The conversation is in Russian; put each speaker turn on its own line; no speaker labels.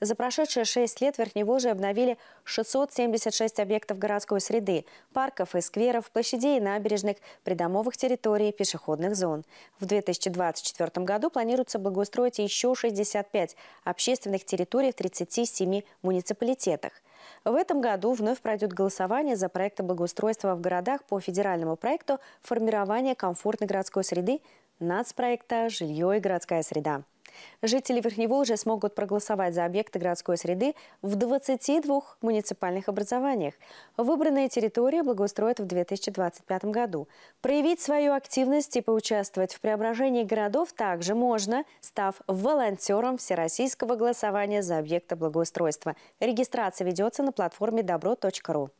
За прошедшие 6 лет в Верхневолжье обновили 676 объектов городской среды, парков и скверов, площадей и набережных, придомовых территорий, пешеходных зон. В 2024 году планируется благоустроить еще 65 общественных территорий в 37 муниципалитетах. В этом году вновь пройдет голосование за проекты благоустройства в городах по федеральному проекту «Формирование комфортной городской среды» нацпроекта «Жилье и городская среда». Жители Верхневолжья смогут проголосовать за объекты городской среды в 22 муниципальных образованиях. Выбранные территории благоустроят в 2025 году. Проявить свою активность и поучаствовать в преображении городов также можно, став волонтером Всероссийского голосования за объекты благоустройства. Регистрация ведется на платформе добро.ру.